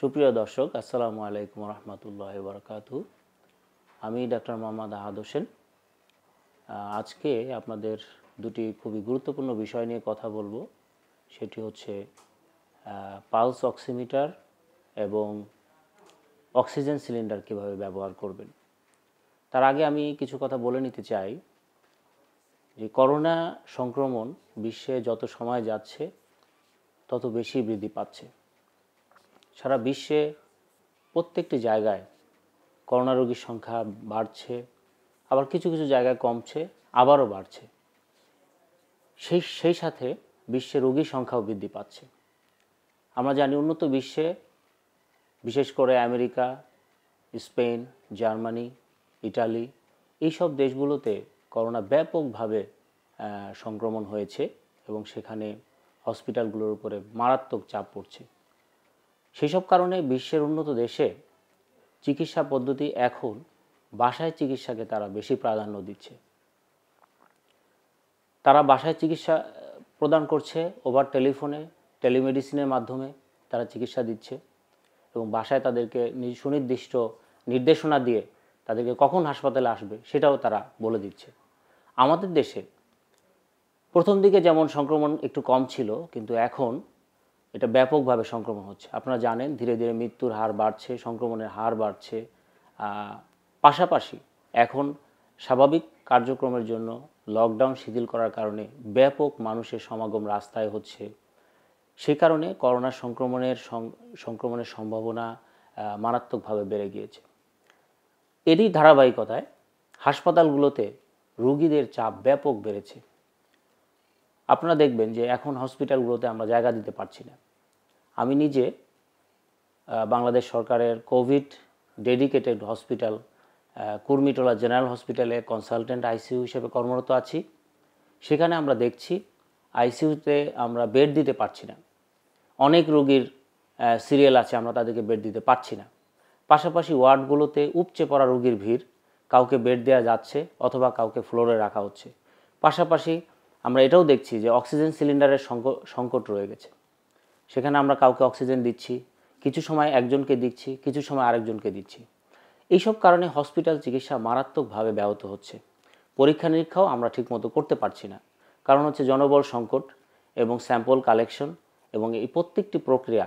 সুপ্রিয় দর্শক আসসালামু আলাইকুম রহমতুল্লাহ বরকাত আমি ডাক্তার মোহাম্মদ আহাদ হোসেন আজকে আপনাদের দুটি খুবই গুরুত্বপূর্ণ বিষয় নিয়ে কথা বলবো সেটি হচ্ছে পালস অক্সিমিটার এবং অক্সিজেন সিলিন্ডার কীভাবে ব্যবহার করবেন তার আগে আমি কিছু কথা বলে নিতে চাই যে করোনা সংক্রমণ বিশ্বে যত সময় যাচ্ছে তত বেশি বৃদ্ধি পাচ্ছে সারা বিশ্বে প্রত্যেকটি জায়গায় করোনা রোগীর সংখ্যা বাড়ছে আবার কিছু কিছু জায়গায় কমছে আবারও বাড়ছে সেই সেই সাথে বিশ্বে রোগীর সংখ্যাও বৃদ্ধি পাচ্ছে আমরা জানি উন্নত বিশ্বে বিশেষ করে আমেরিকা স্পেন জার্মানি ইটালি এইসব দেশগুলোতে করোনা ব্যাপকভাবে সংক্রমণ হয়েছে এবং সেখানে হসপিটালগুলোর উপরে মারাত্মক চাপ পড়ছে সেই সব কারণে বিশ্বের উন্নত দেশে চিকিৎসা পদ্ধতি এখন বাসায় চিকিৎসাকে তারা বেশি প্রাধান্য দিচ্ছে তারা বাসায় চিকিৎসা প্রদান করছে ওভার টেলিফোনে টেলিমেডিসিনের মাধ্যমে তারা চিকিৎসা দিচ্ছে এবং বাসায় তাদেরকে সুনির্দিষ্ট নির্দেশনা দিয়ে তাদেরকে কখন হাসপাতালে আসবে সেটাও তারা বলে দিচ্ছে আমাদের দেশে প্রথম দিকে যেমন সংক্রমণ একটু কম ছিল কিন্তু এখন এটা ব্যাপকভাবে সংক্রমণ হচ্ছে আপনারা জানেন ধীরে ধীরে মৃত্যুর হার বাড়ছে সংক্রমণের হার বাড়ছে পাশাপাশি এখন স্বাভাবিক কার্যক্রমের জন্য লকডাউন শিথিল করার কারণে ব্যাপক মানুষের সমাগম রাস্তায় হচ্ছে সে কারণে করোনা সংক্রমণের সংক্রমণের সম্ভাবনা মারাত্মকভাবে বেড়ে গিয়েছে এরই ধারাবাহিকতায় হাসপাতালগুলোতে রুগীদের চাপ ব্যাপক বেড়েছে আপনারা দেখবেন যে এখন হসপিটালগুলোতে আমরা জায়গা দিতে পারছি না আমি নিজে বাংলাদেশ সরকারের Covid dedicated hospital Kurmitola general হসপিটালে কনসালটেন্ট আইসিউ হিসেবে কর্মরত আছি সেখানে আমরা দেখছি আইসিইউতে আমরা বেড দিতে পারছি না অনেক রোগীর সিরিয়াল আছে আমরা তাদেরকে বেড দিতে পারছি না পাশাপাশি ওয়ার্ডগুলোতে উপচে পড়া রোগীর ভিড় কাউকে বেড দেওয়া যাচ্ছে অথবা কাউকে ফ্লোরে রাখা হচ্ছে পাশাপাশি আমরা এটাও দেখছি যে অক্সিজেন সিলিন্ডারের সংকট রয়ে গেছে সেখানে আমরা কাউকে অক্সিজেন দিচ্ছি কিছু সময় একজনকে দিচ্ছি কিছু সময় আরেকজনকে দিচ্ছি এইসব কারণে হসপিটাল চিকিৎসা মারাত্মকভাবে ব্যাহত হচ্ছে পরীক্ষা নিরীক্ষাও আমরা ঠিকমতো করতে পারছি না কারণ হচ্ছে জনবল সংকট এবং স্যাম্পল কালেকশন এবং এই প্রত্যেকটি প্রক্রিয়া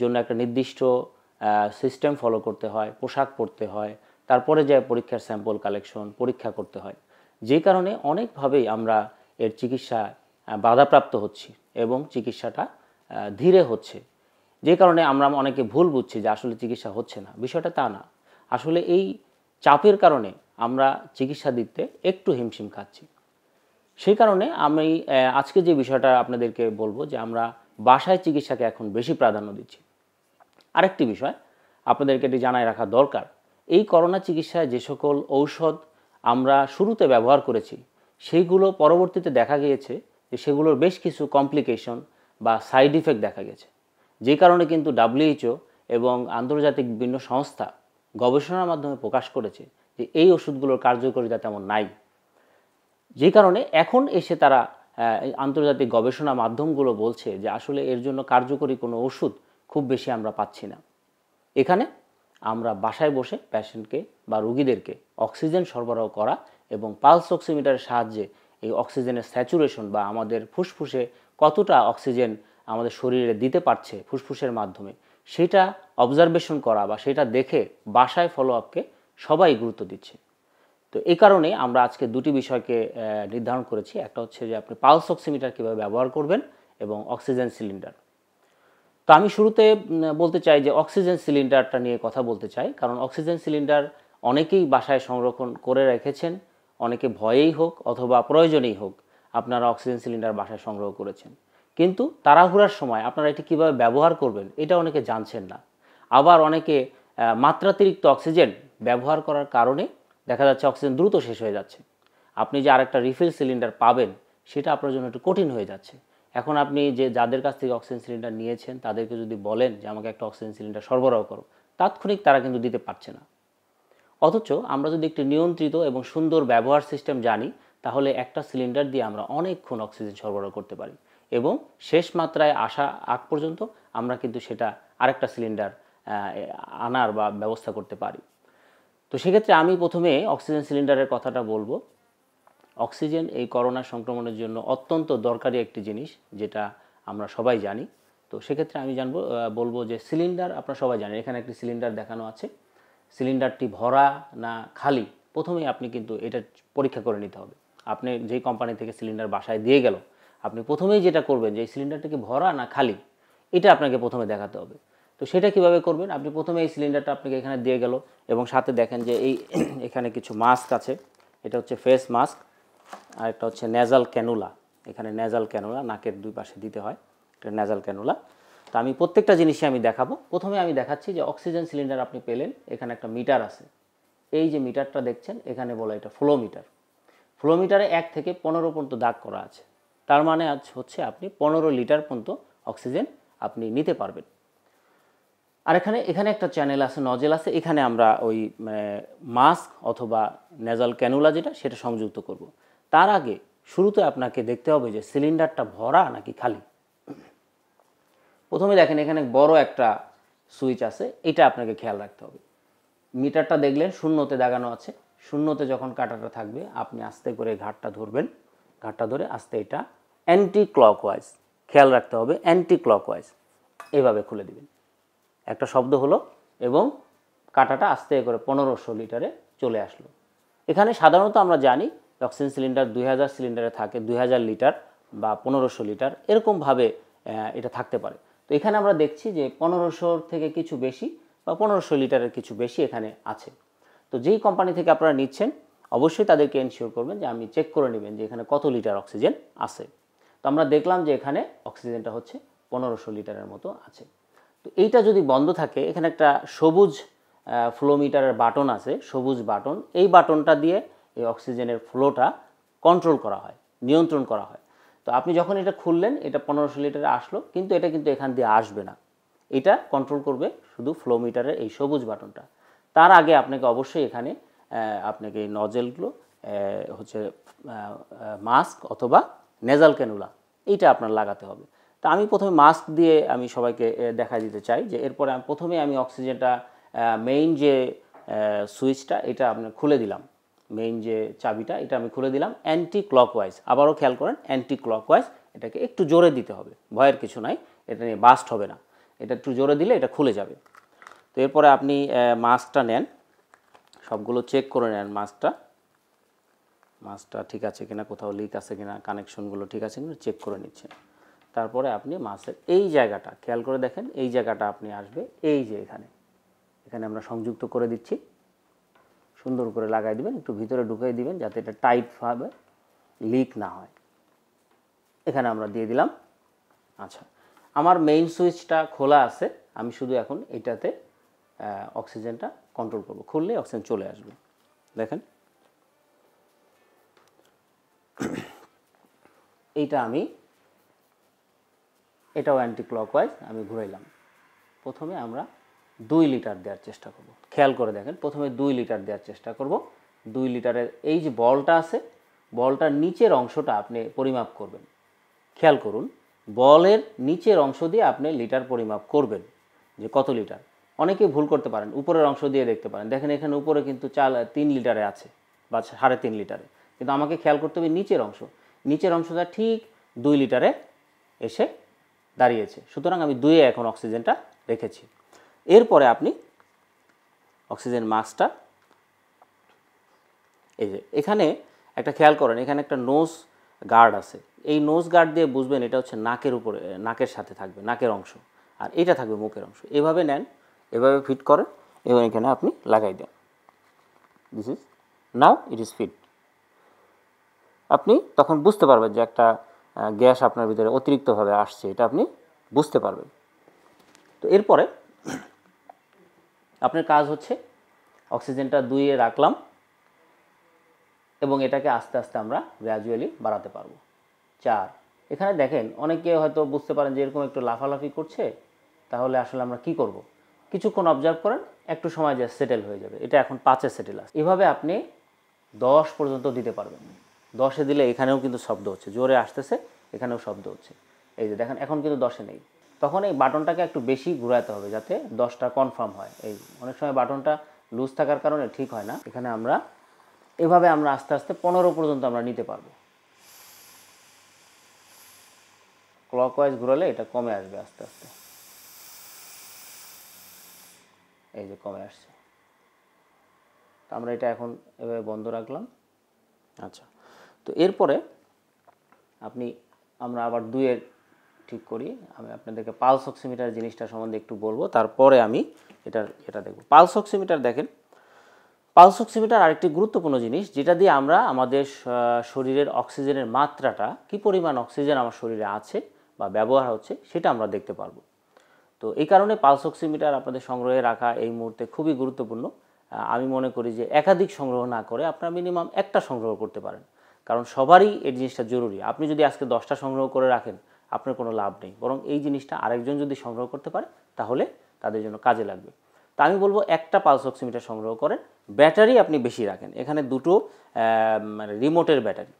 জন্য একটা নির্দিষ্ট সিস্টেম ফলো করতে হয় পোশাক পরতে হয় তারপরে যায় পরীক্ষার স্যাম্পল কালেকশন পরীক্ষা করতে হয় যে কারণে অনেকভাবেই আমরা এর চিকিৎসা বাধাপ্রাপ্ত হচ্ছি এবং চিকিৎসাটা ধীরে হচ্ছে যে কারণে আমরা অনেকে ভুল বুঝছি যে আসলে চিকিৎসা হচ্ছে না বিষয়টা তা না আসলে এই চাপের কারণে আমরা চিকিৎসা দিতে একটু হিমশিম খাচ্ছি সেই কারণে আমি আজকে যে বিষয়টা আপনাদেরকে বলবো যে আমরা বাসায় চিকিৎসাকে এখন বেশি প্রাধান্য দিচ্ছি আরেকটি বিষয় আপনাদেরকে এটি জানায় রাখা দরকার এই করোনা চিকিৎসায় যে সকল ঔষধ আমরা শুরুতে ব্যবহার করেছি সেইগুলো পরবর্তীতে দেখা গিয়েছে যে সেগুলোর বেশ কিছু কমপ্লিকেশন বা সাইড ইফেক্ট দেখা গেছে যে কারণে কিন্তু ডাব্লিউএইচও এবং আন্তর্জাতিক বিভিন্ন সংস্থা গবেষণার মাধ্যমে প্রকাশ করেছে যে এই ওষুধগুলোর কার্যকরিতা তেমন নাই যে কারণে এখন এসে তারা আন্তর্জাতিক গবেষণা মাধ্যমগুলো বলছে যে আসলে এর জন্য কার্যকরী কোনো ওষুধ খুব বেশি আমরা পাচ্ছি না এখানে আমরা বাসায় বসে প্যাশেন্টকে বা রুগীদেরকে অক্সিজেন সরবরাহ করা এবং পালস অক্সিমিটারের সাহায্যে এই অক্সিজেনের স্যাচুরেশন বা আমাদের ফুসফুসে কতটা অক্সিজেন আমাদের শরীরে দিতে পারছে ফুসফুসের মাধ্যমে সেটা অবজারভেশন করা বা সেটা দেখে বাসায় ফলো আপকে সবাই গুরুত্ব দিচ্ছে তো এই কারণে আমরা আজকে দুটি বিষয়কে নির্ধারণ করেছি একটা হচ্ছে যে আপনি পালস অক্সিমিটার কীভাবে ব্যবহার করবেন এবং অক্সিজেন সিলিন্ডার তো আমি শুরুতে বলতে চাই যে অক্সিজেন সিলিন্ডারটা নিয়ে কথা বলতে চাই কারণ অক্সিজেন সিলিন্ডার অনেকেই বাসায় সংরক্ষণ করে রেখেছেন অনেকে ভয়েই হোক অথবা প্রয়োজনেই হোক আপনারা অক্সিজেন সিলিন্ডার বাসায় সংগ্রহ করেছেন কিন্তু তাড়াহুড়ার সময় আপনারা এটি কীভাবে ব্যবহার করবেন এটা অনেকে জানছেন না আবার অনেকে মাত্রাতিরিক্ত অক্সিজেন ব্যবহার করার কারণে দেখা যাচ্ছে অক্সিজেন দ্রুত শেষ হয়ে যাচ্ছে আপনি যে আরেকটা রিফিল সিলিন্ডার পাবেন সেটা আপনার জন্য একটু কঠিন হয়ে যাচ্ছে এখন আপনি যে যাদের কাছ থেকে অক্সিজেন সিলিন্ডার নিয়েছেন তাদেরকে যদি বলেন যে আমাকে একটা অক্সিজেন সিলিন্ডার সরবরাহ করো তাৎক্ষণিক তারা কিন্তু দিতে পারছে না অথচ আমরা যদি একটি নিয়ন্ত্রিত এবং সুন্দর ব্যবহার সিস্টেম জানি তাহলে একটা সিলিন্ডার দিয়ে আমরা অনেকক্ষণ অক্সিজেন সরবরাহ করতে পারি এবং শেষ মাত্রায় আসা আগ পর্যন্ত আমরা কিন্তু সেটা আরেকটা সিলিন্ডার আনার বা ব্যবস্থা করতে পারি তো সেক্ষেত্রে আমি প্রথমে অক্সিজেন সিলিন্ডারের কথাটা বলবো অক্সিজেন এই করোনা সংক্রমণের জন্য অত্যন্ত দরকারি একটি জিনিস যেটা আমরা সবাই জানি তো সেক্ষেত্রে আমি জানবো বলবো যে সিলিন্ডার আপনারা সবাই জানেন এখানে একটি সিলিন্ডার দেখানো আছে সিলিন্ডারটি ভরা না খালি প্রথমেই আপনি কিন্তু এটা পরীক্ষা করে নিতে হবে আপনি যেই কোম্পানি থেকে সিলিন্ডার বাসায় দিয়ে গেল আপনি প্রথমেই যেটা করবেন যে এই সিলিন্ডারটাকে ভরা না খালি এটা আপনাকে প্রথমে দেখাতে হবে তো সেটা কিভাবে করবেন আপনি প্রথমে এই সিলিন্ডারটা আপনাকে এখানে দিয়ে গেল এবং সাথে দেখেন যে এই এখানে কিছু মাস্ক আছে এটা হচ্ছে ফেস মাস্ক আর একটা হচ্ছে নেজাল ক্যানুলা এখানে নেজাল ক্যানুলা নাকের দুই পাশে দিতে হয় এটা নেজাল ক্যানুলা তো আমি প্রত্যেকটা জিনিসই আমি দেখাবো প্রথমে আমি দেখাচ্ছি যে অক্সিজেন সিলিন্ডার আপনি পেলেন এখানে একটা মিটার আছে এই যে মিটারটা দেখছেন এখানে বলা এটা ফ্লো মিটার ফ্লোমিটারে এক থেকে পনেরো পর্যন্ত দাগ করা আছে তার মানে আজ হচ্ছে আপনি পনেরো লিটার পর্যন্ত অক্সিজেন আপনি নিতে পারবেন আর এখানে এখানে একটা চ্যানেল আছে নজেল আছে এখানে আমরা ওই মানে, মাস্ক অথবা নেজাল ক্যানুলা যেটা সেটা সংযুক্ত করব। তার আগে শুরুতে আপনাকে দেখতে হবে যে সিলিন্ডারটা ভরা নাকি খালি প্রথমে দেখেন এখানে বড় একটা সুইচ আছে এটা আপনাকে খেয়াল রাখতে হবে মিটারটা দেখলেন শূন্যতে দাগানো আছে শূন্যতে যখন কাটাটা থাকবে আপনি আস্তে করে ঘাটটা ধরবেন ঘাটটা ধরে আস্তে এটা অ্যান্টি ক্লকওয়াইজ খেয়াল রাখতে হবে অ্যান্টি ক্লকওয়াইজ এভাবে খুলে দিবেন একটা শব্দ হলো এবং কাটাটা আস্তে করে পনেরোশো লিটারে চলে আসলো এখানে সাধারণত আমরা জানি অক্সিজেন সিলিন্ডার দুই হাজার সিলিন্ডারে থাকে দুই হাজার লিটার বা পনেরোশো লিটার এরকমভাবে এটা থাকতে পারে তো এখানে আমরা দেখছি যে পনেরোশোর থেকে কিছু বেশি বা পনেরোশো লিটারের কিছু বেশি এখানে আছে তো যেই কোম্পানি থেকে আপনারা নিচ্ছেন অবশ্যই তাদেরকে এনশিওর করবেন যে আমি চেক করে নেবেন যে এখানে কত লিটার অক্সিজেন আছে তো আমরা দেখলাম যে এখানে অক্সিজেনটা হচ্ছে পনেরোশো লিটারের মতো আছে তো এইটা যদি বন্ধ থাকে এখানে একটা সবুজ ফ্লোমিটারের বাটন আছে সবুজ বাটন এই বাটনটা দিয়ে এই অক্সিজেনের ফ্লোটা কন্ট্রোল করা হয় নিয়ন্ত্রণ করা হয় তো আপনি যখন এটা খুললেন এটা পনেরোশো লিটারে আসলো কিন্তু এটা কিন্তু এখান দিয়ে আসবে না এটা কন্ট্রোল করবে শুধু ফ্লোমিটারের এই সবুজ বাটনটা তার আগে আপনাকে অবশ্যই এখানে আপনাকে এই নজেলগুলো হচ্ছে মাস্ক অথবা নেজাল ক্যানুলা এইটা আপনার লাগাতে হবে তা আমি প্রথমে মাস্ক দিয়ে আমি সবাইকে দেখা দিতে চাই যে এরপরে আমি প্রথমে আমি অক্সিজেনটা মেইন যে সুইচটা এটা আপনার খুলে দিলাম মেইন যে চাবিটা এটা আমি খুলে দিলাম অ্যান্টি ক্লকওয়াইজ আবারও খেয়াল করেন অ্যান্টি ক্লকওয়াইজ এটাকে একটু জোরে দিতে হবে ভয়ের কিছু নাই এটা নিয়ে বাস্ট হবে না এটা একটু জোরে দিলে এটা খুলে যাবে তো এরপরে আপনি মাছটা নেন সবগুলো চেক করে নেন মাছটা মাছটা ঠিক আছে কিনা কোথাও লিক আছে কিনা কানেকশনগুলো ঠিক আছে কিনা চেক করে নিচ্ছেন তারপরে আপনি মাছের এই জায়গাটা খেয়াল করে দেখেন এই জায়গাটা আপনি আসবে এই যে এখানে এখানে আমরা সংযুক্ত করে দিচ্ছি সুন্দর করে লাগাই দিবেন একটু ভিতরে ঢুকাই দিবেন যাতে এটা টাইটভাবে লিক না হয় এখানে আমরা দিয়ে দিলাম আচ্ছা আমার মেইন সুইচটা খোলা আছে আমি শুধু এখন এটাতে অক্সিজেনটা কন্ট্রোল করব খুললে অক্সিজেন চলে আসবে দেখেন এইটা আমি এটাও অ্যান্টি ক্লকওয়াইজ আমি ঘুরাইলাম প্রথমে আমরা দুই লিটার দেওয়ার চেষ্টা করব খেয়াল করে দেখেন প্রথমে দুই লিটার দেওয়ার চেষ্টা করব দুই লিটারের এই যে বলটা আছে বলটার নিচের অংশটা আপনি পরিমাপ করবেন খেয়াল করুন বলের নিচের অংশ দিয়ে আপনি লিটার পরিমাপ করবেন যে কত লিটার অনেকে ভুল করতে পারেন উপরের অংশ দিয়ে দেখতে পারেন দেখেন এখানে উপরে কিন্তু চাল তিন লিটারে আছে বা সাড়ে তিন লিটারে কিন্তু আমাকে খেয়াল করতে হবে নিচের অংশ নিচের অংশটা ঠিক দুই লিটারে এসে দাঁড়িয়েছে সুতরাং আমি দুয়ে এখন অক্সিজেনটা রেখেছি এরপরে আপনি অক্সিজেন মাস্কটা এই যে এখানে একটা খেয়াল করেন এখানে একটা নোজ গার্ড আছে এই নোজ গার্ড দিয়ে বুঝবেন এটা হচ্ছে নাকের উপরে নাকের সাথে থাকবে নাকের অংশ আর এটা থাকবে মুখের অংশ এভাবে নেন এভাবে ফিট করেন এবং এখানে আপনি লাগাই দেন this is now it is fit আপনি তখন বুঝতে পারবেন যে একটা গ্যাস আপনার ভিতরে অতিরিক্তভাবে আসছে এটা আপনি বুঝতে পারবেন তো এরপরে আপনার কাজ হচ্ছে অক্সিজেনটা দুইয়ে রাখলাম এবং এটাকে আস্তে আস্তে আমরা গ্র্যাজুয়ালি বাড়াতে পারবো চার এখানে দেখেন অনেকে হয়তো বুঝতে পারেন যে এরকম একটু লাফালাফি করছে তাহলে আসলে আমরা কি করব কিছুক্ষণ অবজার্ভ করেন একটু সময় যা সেটেল হয়ে যাবে এটা এখন পাঁচে সেটেল আছে এভাবে আপনি দশ পর্যন্ত দিতে পারবেন দশে দিলে এখানেও কিন্তু শব্দ হচ্ছে জোরে আসতেছে এখানেও শব্দ হচ্ছে এই যে দেখেন এখন কিন্তু দশে নেই তখন এই বাটনটাকে একটু বেশি ঘুরাতে হবে যাতে দশটা কনফার্ম হয় এই অনেক সময় বাটনটা লুজ থাকার কারণে ঠিক হয় না এখানে আমরা এভাবে আমরা আস্তে আস্তে পনেরো পর্যন্ত আমরা নিতে পারবো ক্লক ওয়াইজ ঘুরালে এটা কমে আসবে আস্তে আস্তে এই যে কমে আসছে তো আমরা এটা এখন এভাবে বন্ধ রাখলাম আচ্ছা তো এরপরে আপনি আমরা আবার দুয়ের ঠিক করি আমি আপনাদেরকে পালস অক্সিমিটার জিনিসটা সম্বন্ধে একটু বলবো তারপরে আমি এটার এটা দেখব পালস অক্সিমিটার দেখেন পালস অক্সিমিটার আরেকটি গুরুত্বপূর্ণ জিনিস যেটা দিয়ে আমরা আমাদের শরীরের অক্সিজেনের মাত্রাটা কি পরিমাণ অক্সিজেন আমার শরীরে আছে বা ব্যবহার হচ্ছে সেটা আমরা দেখতে পারবো তো এই কারণে পালস অক্সিমিটার আপনাদের সংগ্রহে রাখা এই মুহূর্তে খুবই গুরুত্বপূর্ণ আমি মনে করি যে একাধিক সংগ্রহ না করে আপনারা মিনিমাম একটা সংগ্রহ করতে পারেন কারণ সবারই এই জিনিসটা জরুরি আপনি যদি আজকে দশটা সংগ্রহ করে রাখেন আপনার কোনো লাভ নেই বরং এই জিনিসটা আরেকজন যদি সংগ্রহ করতে পারে তাহলে তাদের জন্য কাজে লাগবে তা আমি বলবো একটা পালস অক্সিমিটার সংগ্রহ করেন ব্যাটারি আপনি বেশি রাখেন এখানে দুটো মানে রিমোটের ব্যাটারি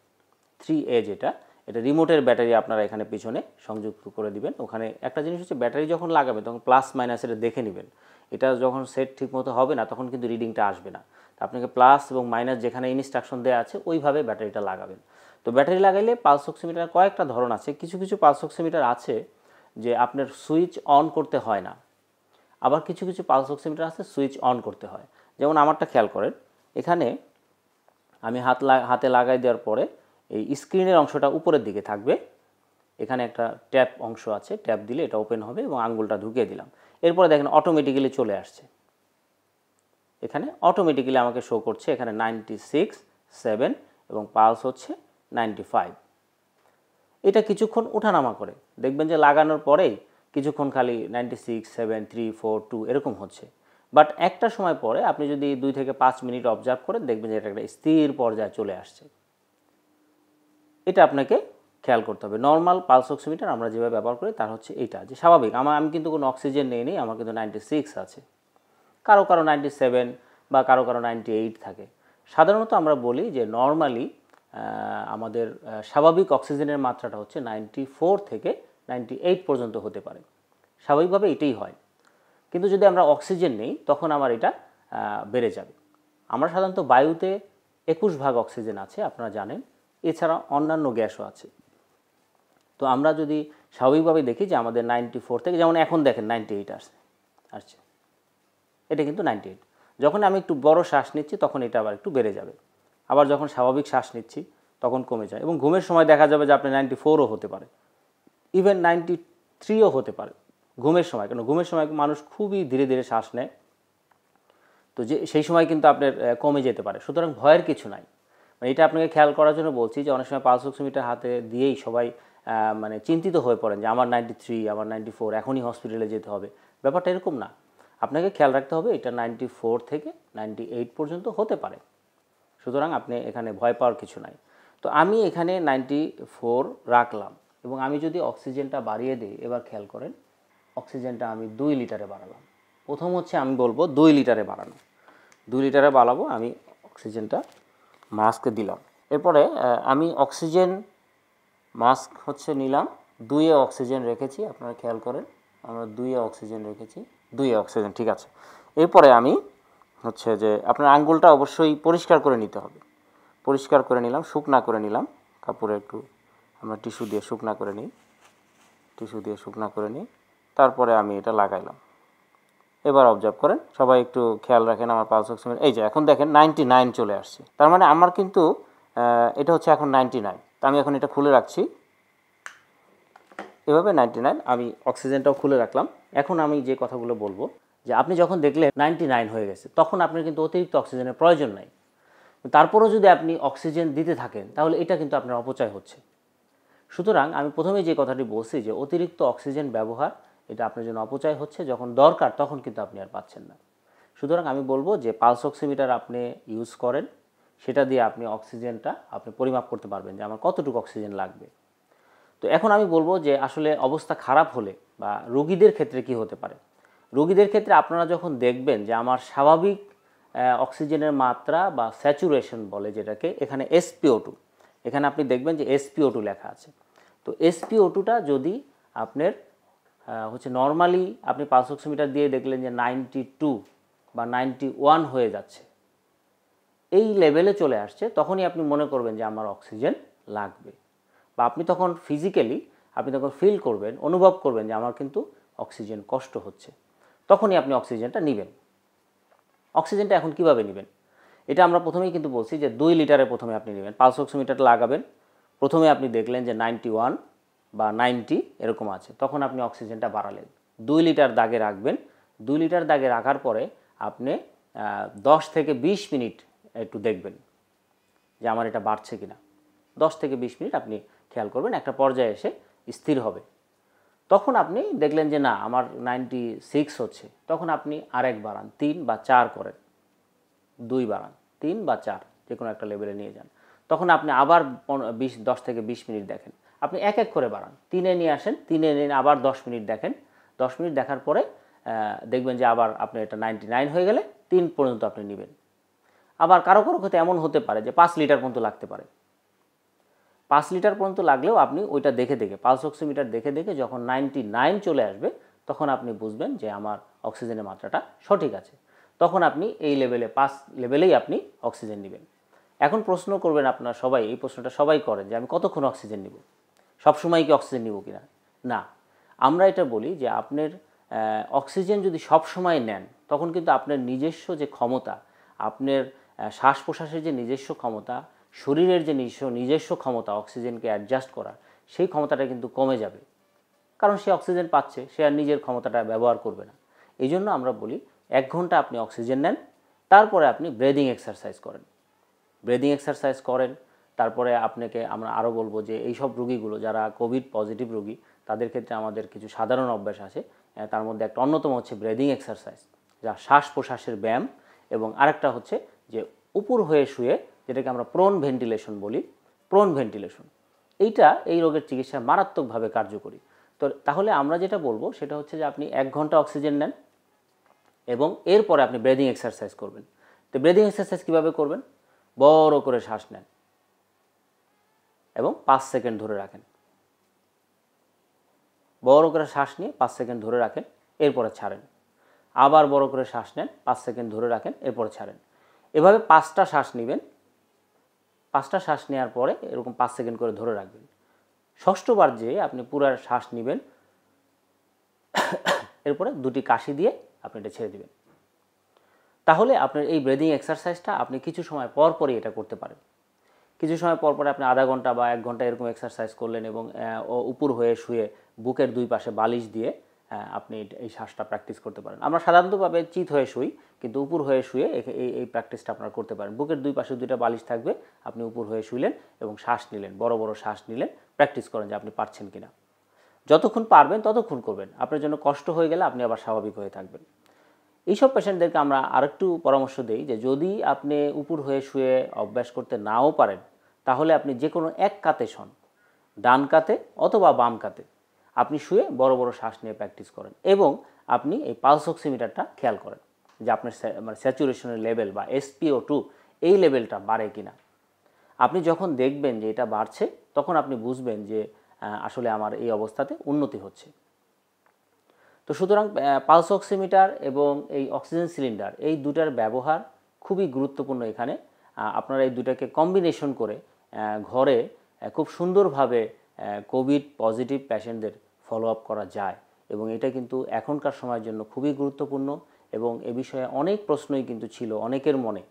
থ্রি এ যেটা এটা রিমোটের ব্যাটারি আপনারা এখানে পিছনে সংযুক্ত করে দিবেন ওখানে একটা জিনিস হচ্ছে ব্যাটারি যখন লাগাবেন তখন প্লাস মাইনাস এটা দেখে নেবেন এটা যখন সেট ঠিকমতো হবে না তখন কিন্তু রিডিংটা আসবে না আপনাকে প্লাস এবং মাইনাস যেখানে ইনস্ট্রাকশন দেওয়া আছে ওইভাবে ব্যাটারিটা লাগাবেন তো ব্যাটারি লাগাইলে পালস অক্সিমিটার কয়েকটা ধরন আছে কিছু কিছু পালস অক্সিমিটার আছে যে আপনার সুইচ অন করতে হয় না আবার কিছু কিছু পালস অক্সিমিটার আছে সুইচ অন করতে হয় যেমন আমারটা খেয়াল করেন এখানে আমি হাত হাতে লাগাই দেওয়ার পরে এই স্ক্রিনের অংশটা উপরের দিকে থাকবে এখানে একটা ট্যাপ অংশ আছে ট্যাপ দিলে এটা ওপেন হবে এবং আঙ্গুলটা ঢুকিয়ে দিলাম এরপরে দেখেন অটোমেটিক্যালি চলে আসছে এখানে অটোমেটিক্যালি আমাকে শো করছে এখানে নাইনটি সিক্স সেভেন এবং পালস হচ্ছে নাইনটি ফাইভ এটা কিছুক্ষণ ওঠানামা করে দেখবেন যে লাগানোর পরেই কিছুক্ষণ খালি ninety six seven three four two এরকম হচ্ছে বাট একটা সময় পরে আপনি যদি দুই থেকে পাঁচ মিনিট অবজার্ভ করেন দেখবেন যে এটা একটা স্থির পর্যায়ে চলে আসছে এটা আপনাকে খেয়াল করতে হবে নর্মাল পালস অক্সিমিটার আমরা যেভাবে ব্যবহার করি তার হচ্ছে এটা যে স্বাভাবিক আমার আমি কিন্তু কোনো অক্সিজেন নেই নেই আমার কিন্তু নাইনটি সিক্স আছে কারো কারো নাইনটি সেভেন বা কারো কারো নাইনটি এইট থাকে সাধারণত আমরা বলি যে নর্মালি আমাদের স্বাভাবিক অক্সিজেনের মাত্রাটা হচ্ছে নাইনটি ফোর থেকে নাইনটি এইট পর্যন্ত হতে পারে স্বাভাবিকভাবে এটাই হয় কিন্তু যদি আমরা অক্সিজেন নেই তখন আমার এটা বেড়ে যাবে আমরা সাধারণত বায়ুতে একুশ ভাগ অক্সিজেন আছে আপনারা জানেন এছাড়া অন্যান্য গ্যাসও আছে তো আমরা যদি স্বাভাবিকভাবে দেখি যে আমাদের নাইনটি ফোর থেকে যেমন এখন দেখেন নাইনটি এইট আসছে আসছে এটা কিন্তু নাইনটি এইট যখন আমি একটু বড় শ্বাস নিচ্ছি তখন এটা আবার একটু বেড়ে যাবে আবার যখন স্বাভাবিক শ্বাস নিচ্ছি তখন কমে যায় এবং ঘুমের সময় দেখা যাবে যে আপনি নাইনটি ফোরও হতে পারে ইভেন নাইনটি থ্রিও হতে পারে ঘুমের সময় কেন ঘুমের সময় মানুষ খুবই ধীরে ধীরে শ্বাস নেয় তো যে সেই সময় কিন্তু আপনার কমে যেতে পারে সুতরাং ভয়ের কিছু নাই মানে এটা আপনাকে খেয়াল করার জন্য বলছি যে অনেক সময় পালস অক্সিমিটার হাতে দিয়েই সবাই মানে চিন্তিত হয়ে পড়েন যে আমার নাইনটি থ্রি আমার নাইনটি ফোর এখনই হসপিটালে যেতে হবে ব্যাপারটা এরকম না আপনাকে খেয়াল রাখতে হবে এটা নাইনটি ফোর থেকে নাইনটি এইট পর্যন্ত হতে পারে সুতরাং আপনি এখানে ভয় পাওয়ার কিছু নাই তো আমি এখানে নাইনটি ফোর রাখলাম এবং আমি যদি অক্সিজেনটা বাড়িয়ে দিই এবার খেয়াল করেন অক্সিজেনটা আমি দুই লিটারে বাড়ালাম প্রথম হচ্ছে আমি বলবো দুই লিটারে বাড়ানো দুই লিটারে বাড়াবো আমি অক্সিজেনটা মাস্ক দিলাম এরপরে আমি অক্সিজেন মাস্ক হচ্ছে নিলাম দুইয়ে অক্সিজেন রেখেছি আপনারা খেয়াল করেন আমরা দুইয়ে অক্সিজেন রেখেছি দুইয়ে অক্সিজেন ঠিক আছে এরপরে আমি হচ্ছে যে আপনার আঙ্গুলটা অবশ্যই পরিষ্কার করে নিতে হবে পরিষ্কার করে নিলাম শুকনা করে নিলাম কাপড়ে একটু আমরা টিস্যু দিয়ে শুকনা করে নিই টিস্যু দিয়ে শুকনা করে নিই তারপরে আমি এটা লাগাইলাম এবার অবজার্ভ করেন সবাই একটু খেয়াল রাখেন আমার পালস অক্সিমিটার এই যে এখন দেখেন নাইনটি নাইন চলে আসছে তার মানে আমার কিন্তু এটা হচ্ছে এখন নাইনটি নাইন তা আমি এখন এটা খুলে রাখছি এভাবে নাইনটি নাইন আমি অক্সিজেনটাও খুলে রাখলাম এখন আমি যে কথাগুলো বলবো যে আপনি যখন দেখলেন নাইনটি নাইন হয়ে গেছে তখন আপনার কিন্তু অতিরিক্ত অক্সিজেনের প্রয়োজন নাই তারপরেও যদি আপনি অক্সিজেন দিতে থাকেন তাহলে এটা কিন্তু আপনার অপচয় হচ্ছে সুতরাং আমি প্রথমেই যে কথাটি বলছি যে অতিরিক্ত অক্সিজেন ব্যবহার এটা আপনার জন্য অপচয় হচ্ছে যখন দরকার তখন কিন্তু আপনি আর পাচ্ছেন না সুতরাং আমি বলবো যে পালস অক্সিমিটার আপনি ইউজ করেন সেটা দিয়ে আপনি অক্সিজেনটা আপনি পরিমাপ করতে পারবেন যে আমার কতটুকু অক্সিজেন লাগবে তো এখন আমি বলবো যে আসলে অবস্থা খারাপ হলে বা রোগীদের ক্ষেত্রে কি হতে পারে রোগীদের ক্ষেত্রে আপনারা যখন দেখবেন যে আমার স্বাভাবিক অক্সিজেনের মাত্রা বা স্যাচুরেশন বলে যেটাকে এখানে এসপিও টু এখানে আপনি দেখবেন যে এসপিও টু লেখা আছে তো এসপিও টুটা যদি আপনার হচ্ছে নর্মালি আপনি পালস অক্সিমিটার দিয়ে দেখলেন যে নাইনটি টু বা নাইনটি ওয়ান হয়ে যাচ্ছে এই লেভেলে চলে আসছে তখনই আপনি মনে করবেন যে আমার অক্সিজেন লাগবে বা আপনি তখন ফিজিক্যালি আপনি তখন ফিল করবেন অনুভব করবেন যে আমার কিন্তু অক্সিজেন কষ্ট হচ্ছে তখনই আপনি অক্সিজেনটা নেবেন অক্সিজেনটা এখন কিভাবে নেবেন এটা আমরা প্রথমেই কিন্তু বলছি যে দুই লিটারে প্রথমে আপনি নেবেন পালস মিটার লাগাবেন প্রথমে আপনি দেখলেন যে নাইনটি ওয়ান বা নাইনটি এরকম আছে তখন আপনি অক্সিজেনটা বাড়ালেন দুই লিটার দাগে রাখবেন দুই লিটার দাগে রাখার পরে আপনি দশ থেকে ২০ মিনিট একটু দেখবেন যে আমার এটা বাড়ছে কিনা দশ থেকে ২০ মিনিট আপনি খেয়াল করবেন একটা পর্যায়ে এসে স্থির হবে তখন আপনি দেখলেন যে না আমার নাইনটি সিক্স হচ্ছে তখন আপনি আরেক বাড়ান তিন বা চার করেন দুই বাড়ান তিন বা চার যে কোনো একটা লেভেলে নিয়ে যান তখন আপনি আবার বিশ দশ থেকে বিশ মিনিট দেখেন আপনি এক এক করে বাড়ান তিনে নিয়ে আসেন তিনে নিয়ে আবার দশ মিনিট দেখেন দশ মিনিট দেখার পরে দেখবেন যে আবার আপনি এটা নাইনটি নাইন হয়ে গেলে তিন পর্যন্ত আপনি নেবেন আবার কারো কারো ক্ষেত্রে এমন হতে পারে যে পাঁচ লিটার পর্যন্ত লাগতে পারে পাঁচ লিটার পর্যন্ত লাগলেও আপনি ওইটা দেখে দেখে পালস অক্সিমিটার দেখে দেখে যখন নাইনটি নাইন চলে আসবে তখন আপনি বুঝবেন যে আমার অক্সিজেনের মাত্রাটা সঠিক আছে তখন আপনি এই লেভেলে পাঁচ লেভেলেই আপনি অক্সিজেন নেবেন এখন প্রশ্ন করবেন আপনারা সবাই এই প্রশ্নটা সবাই করেন যে আমি কতক্ষণ অক্সিজেন নেব সবসময় কি অক্সিজেন নিব কিনা না আমরা এটা বলি যে আপনার অক্সিজেন যদি সবসময় নেন তখন কিন্তু আপনার নিজস্ব যে ক্ষমতা আপনার শ্বাস প্রশ্বাসের যে নিজস্ব ক্ষমতা শরীরের যে নিজস্ব নিজস্ব ক্ষমতা অক্সিজেনকে অ্যাডজাস্ট করার সেই ক্ষমতাটা কিন্তু কমে যাবে কারণ সে অক্সিজেন পাচ্ছে সে আর নিজের ক্ষমতাটা ব্যবহার করবে না এই জন্য আমরা বলি এক ঘন্টা আপনি অক্সিজেন নেন তারপরে আপনি ব্রেদিং এক্সারসাইজ করেন ব্রেদিং এক্সারসাইজ করেন তারপরে আপনাকে আমরা আরও বলবো যে এই সব রুগীগুলো যারা কোভিড পজিটিভ রুগী তাদের ক্ষেত্রে আমাদের কিছু সাধারণ অভ্যাস আছে তার মধ্যে একটা অন্যতম হচ্ছে ব্রেদিং এক্সারসাইজ যা শ্বাস প্রশ্বাসের ব্যায়াম এবং আরেকটা হচ্ছে যে উপর হয়ে শুয়ে যেটাকে আমরা প্রোন ভেন্টিলেশন বলি প্রোন ভেন্টিলেশন এইটা এই রোগের চিকিৎসায় মারাত্মকভাবে কার্যকরী তো তাহলে আমরা যেটা বলবো সেটা হচ্ছে যে আপনি এক ঘন্টা অক্সিজেন নেন এবং এরপরে আপনি ব্রেদিং এক্সারসাইজ করবেন তো ব্রেদিং এক্সারসাইজ কীভাবে করবেন বড় করে শ্বাস নেন এবং পাঁচ সেকেন্ড ধরে রাখেন বড় করে শ্বাস নিয়ে পাঁচ সেকেন্ড ধরে রাখেন এরপরে ছাড়েন আবার বড় করে শ্বাস নেন পাঁচ সেকেন্ড ধরে রাখেন এরপরে ছাড়েন এভাবে পাঁচটা শ্বাস নেবেন পাঁচটা শ্বাস নেওয়ার পরে এরকম পাঁচ সেকেন্ড করে ধরে রাখবেন ষষ্ঠবার যে আপনি পুরো শ্বাস নেবেন এরপরে দুটি কাশি দিয়ে আপনি এটা ছেড়ে দেবেন তাহলে আপনার এই ব্রেদিং এক্সারসাইজটা আপনি কিছু সময় পর পরই এটা করতে পারেন কিছু সময় পর পরে আপনি আধা ঘন্টা বা এক ঘন্টা এরকম এক্সারসাইজ করলেন এবং উপর হয়ে শুয়ে বুকের দুই পাশে বালিশ দিয়ে আপনি এই শ্বাসটা প্র্যাকটিস করতে পারেন আমরা সাধারণতভাবে চিত হয়ে শুই কিন্তু উপর হয়ে শুয়ে এই এই প্র্যাকটিসটা আপনারা করতে পারেন বুকের দুই পাশে দুইটা বালিশ থাকবে আপনি উপর হয়ে শুইলেন এবং শ্বাস নিলেন বড় বড় শ্বাস নিলেন প্র্যাকটিস করেন যে আপনি পারছেন কিনা যতক্ষণ পারবেন ততক্ষণ করবেন আপনার জন্য কষ্ট হয়ে গেলে আপনি আবার স্বাভাবিক হয়ে থাকবেন এইসব পেশেন্টদেরকে আমরা আরেকটু পরামর্শ দিই যে যদি আপনি উপর হয়ে শুয়ে অভ্যাস করতে নাও পারেন তাহলে আপনি যে কোনো এক কাতে শন ডান কাতে অথবা বাম কাতে আপনি শুয়ে বড় বড় শ্বাস নিয়ে প্র্যাকটিস করেন এবং আপনি এই পালস অক্সিমিটারটা খেয়াল করেন যে আপনার মানে স্যাচুরেশনের লেভেল বা এসপিও টু এই লেভেলটা বাড়ে কি না আপনি যখন দেখবেন যে এটা বাড়ছে তখন আপনি বুঝবেন যে আসলে আমার এই অবস্থাতে উন্নতি হচ্ছে তো সুতরাং পালস অক্সিমিটার এবং এই অক্সিজেন সিলিন্ডার এই দুটার ব্যবহার খুবই গুরুত্বপূর্ণ এখানে আপনারা এই দুটাকে কম্বিনেশন করে ঘরে খুব সুন্দরভাবে কোভিড পজিটিভ প্যাশেন্টদের ফলো আপ করা যায় এবং এটা কিন্তু এখনকার সময়ের জন্য খুবই গুরুত্বপূর্ণ এবং এ বিষয়ে অনেক প্রশ্নই কিন্তু ছিল অনেকের মনে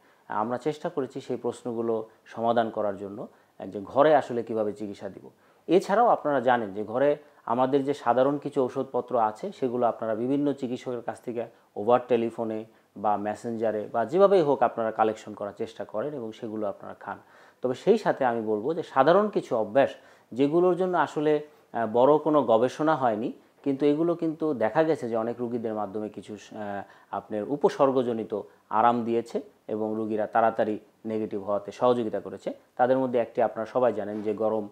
আমরা চেষ্টা করেছি সেই প্রশ্নগুলো সমাধান করার জন্য যে ঘরে আসলে কিভাবে চিকিৎসা দিব এছাড়াও আপনারা জানেন যে ঘরে আমাদের যে সাধারণ কিছু ওষুধপত্র আছে সেগুলো আপনারা বিভিন্ন চিকিৎসকের কাছ থেকে ওভার টেলিফোনে বা মেসেঞ্জারে বা যেভাবেই হোক আপনারা কালেকশন করার চেষ্টা করেন এবং সেগুলো আপনারা খান তবে সেই সাথে আমি বলবো যে সাধারণ কিছু অভ্যাস যেগুলোর জন্য আসলে বড় কোনো গবেষণা হয়নি কিন্তু এগুলো কিন্তু দেখা গেছে যে অনেক রুগীদের মাধ্যমে কিছু আপনার উপসর্গজনিত আরাম দিয়েছে এবং রুগীরা তাড়াতাড়ি নেগেটিভ হওয়াতে সহযোগিতা করেছে তাদের মধ্যে একটি আপনারা সবাই জানেন যে গরম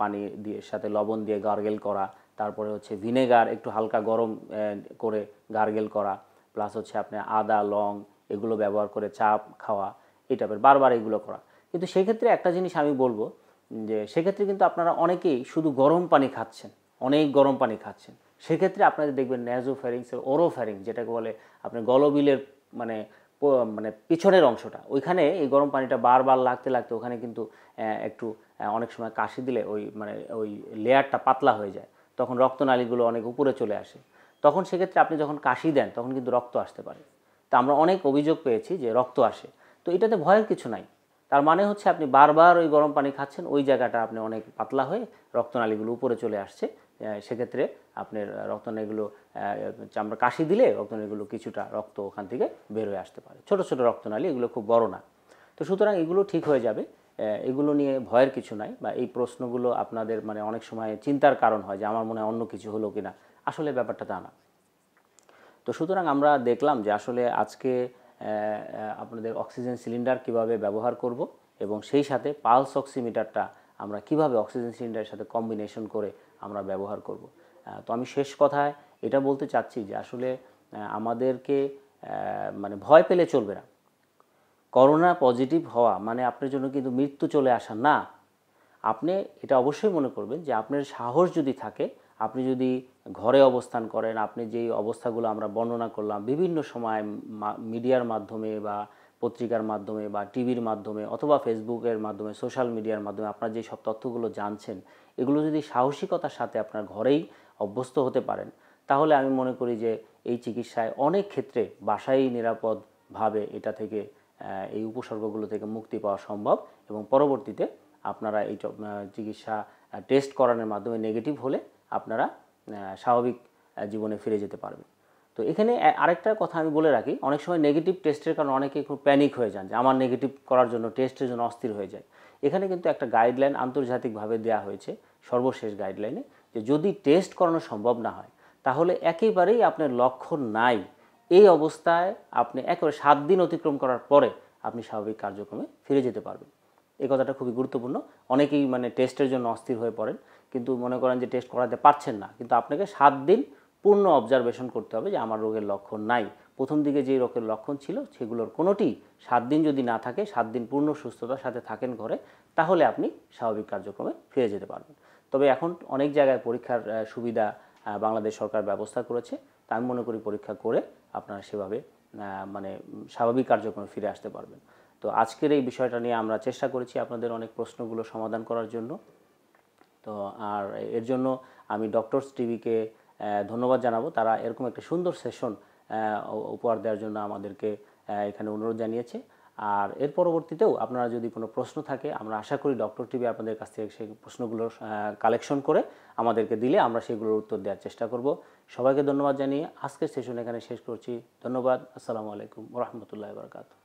পানি দিয়ে সাথে লবণ দিয়ে গার্গেল করা তারপরে হচ্ছে ভিনেগার একটু হালকা গরম করে গার্গেল করা প্লাস হচ্ছে আপনি আদা লং এগুলো ব্যবহার করে চা খাওয়া এই টাইপের বারবার এগুলো করা কিন্তু সেক্ষেত্রে একটা জিনিস আমি বলবো যে সেক্ষেত্রে কিন্তু আপনারা অনেকেই শুধু গরম পানি খাচ্ছেন অনেক গরম পানি খাচ্ছেন সেক্ষেত্রে আপনাদের দেখবেন ন্যাজো ফ্যারিংসের ওরো ফ্যারিং যেটাকে বলে আপনি গলবিলের মানে মানে পিছনের অংশটা ওইখানে এই গরম পানিটা বারবার লাগতে লাগতে ওখানে কিন্তু একটু অনেক সময় কাশি দিলে ওই মানে ওই লেয়ারটা পাতলা হয়ে যায় তখন রক্তনালীগুলো অনেক উপরে চলে আসে তখন সেক্ষেত্রে আপনি যখন কাশি দেন তখন কিন্তু রক্ত আসতে পারে তা আমরা অনেক অভিযোগ পেয়েছি যে রক্ত আসে তো এটাতে ভয়ের কিছু নাই তার মানে হচ্ছে আপনি বারবার ওই গরম পানি খাচ্ছেন ওই জায়গাটা আপনি অনেক পাতলা হয়ে রক্তনালীগুলো উপরে চলে আসছে সেক্ষেত্রে আপনার রক্তনালীগুলো আমরা কাশি দিলে রক্তনালীগুলো কিছুটা রক্ত ওখান থেকে বের হয়ে আসতে পারে ছোট ছোট রক্তনালী এগুলো খুব বড় না তো সুতরাং এগুলো ঠিক হয়ে যাবে এগুলো নিয়ে ভয়ের কিছু নাই বা এই প্রশ্নগুলো আপনাদের মানে অনেক সময় চিন্তার কারণ হয় যে আমার মনে অন্য কিছু হলো কিনা আসলে ব্যাপারটা তা না তো সুতরাং আমরা দেখলাম যে আসলে আজকে আপনাদের অক্সিজেন সিলিন্ডার কিভাবে ব্যবহার করব এবং সেই সাথে পালস অক্সিমিটারটা আমরা কিভাবে অক্সিজেন সিলিন্ডারের সাথে কম্বিনেশন করে আমরা ব্যবহার করব তো আমি শেষ কথায় এটা বলতে চাচ্ছি যে আসলে আমাদেরকে মানে ভয় পেলে চলবে না করোনা পজিটিভ হওয়া মানে আপনার জন্য কিন্তু মৃত্যু চলে আসা না আপনি এটা অবশ্যই মনে করবেন যে আপনার সাহস যদি থাকে আপনি যদি ঘরে অবস্থান করেন আপনি যেই অবস্থাগুলো আমরা বর্ণনা করলাম বিভিন্ন সময় মিডিয়ার মাধ্যমে বা পত্রিকার মাধ্যমে বা টিভির মাধ্যমে অথবা ফেসবুকের মাধ্যমে সোশ্যাল মিডিয়ার মাধ্যমে আপনার যে সব তথ্যগুলো জানছেন এগুলো যদি সাহসিকতার সাথে আপনার ঘরেই অভ্যস্ত হতে পারেন তাহলে আমি মনে করি যে এই চিকিৎসায় অনেক ক্ষেত্রে বাসায় নিরাপদভাবে এটা থেকে এই উপসর্গগুলো থেকে মুক্তি পাওয়া সম্ভব এবং পরবর্তীতে আপনারা এই চিকিৎসা টেস্ট করানোর মাধ্যমে নেগেটিভ হলে আপনারা স্বাভাবিক জীবনে ফিরে যেতে পারবেন তো এখানে আরেকটা কথা আমি বলে রাখি অনেক সময় নেগেটিভ টেস্টের কারণে অনেকে খুব প্যানিক হয়ে যান যে আমার নেগেটিভ করার জন্য টেস্টের জন্য অস্থির হয়ে যায় এখানে কিন্তু একটা গাইডলাইন আন্তর্জাতিকভাবে দেওয়া হয়েছে সর্বশেষ গাইডলাইনে যে যদি টেস্ট করানো সম্ভব না হয় তাহলে একেবারেই আপনার লক্ষণ নাই এই অবস্থায় আপনি একেবারে সাত দিন অতিক্রম করার পরে আপনি স্বাভাবিক কার্যক্রমে ফিরে যেতে পারবেন এই কথাটা খুবই গুরুত্বপূর্ণ অনেকেই মানে টেস্টের জন্য অস্থির হয়ে পড়েন কিন্তু মনে করেন যে টেস্ট করাতে পারছেন না কিন্তু আপনাকে সাত দিন পূর্ণ অবজারভেশন করতে হবে যে আমার রোগের লক্ষণ নাই প্রথম দিকে যে রোগের লক্ষণ ছিল সেগুলোর কোনোটি সাত দিন যদি না থাকে সাত দিন পূর্ণ সুস্থতার সাথে থাকেন ঘরে তাহলে আপনি স্বাভাবিক কার্যক্রমে ফিরে যেতে পারবেন তবে এখন অনেক জায়গায় পরীক্ষার সুবিধা বাংলাদেশ সরকার ব্যবস্থা করেছে তা আমি মনে করি পরীক্ষা করে আপনারা সেভাবে মানে স্বাভাবিক কার্যক্রমে ফিরে আসতে পারবেন তো আজকের এই বিষয়টা নিয়ে আমরা চেষ্টা করেছি আপনাদের অনেক প্রশ্নগুলো সমাধান করার জন্য তো আর এর জন্য আমি ডক্টরস টিভিকে ধন্যবাদ জানাবো তারা এরকম একটা সুন্দর সেশন উপহার দেওয়ার জন্য আমাদেরকে এখানে অনুরোধ জানিয়েছে আর এর পরবর্তীতেও আপনারা যদি কোনো প্রশ্ন থাকে আমরা আশা করি ডক্টর টিভি আপনাদের কাছ থেকে সেই প্রশ্নগুলো কালেকশন করে আমাদেরকে দিলে আমরা সেগুলোর উত্তর দেওয়ার চেষ্টা করব সবাইকে ধন্যবাদ জানিয়ে আজকের সেশন এখানে শেষ করছি ধন্যবাদ আসসালামু আলাইকুম রহমতুল্লাহ বরকাতু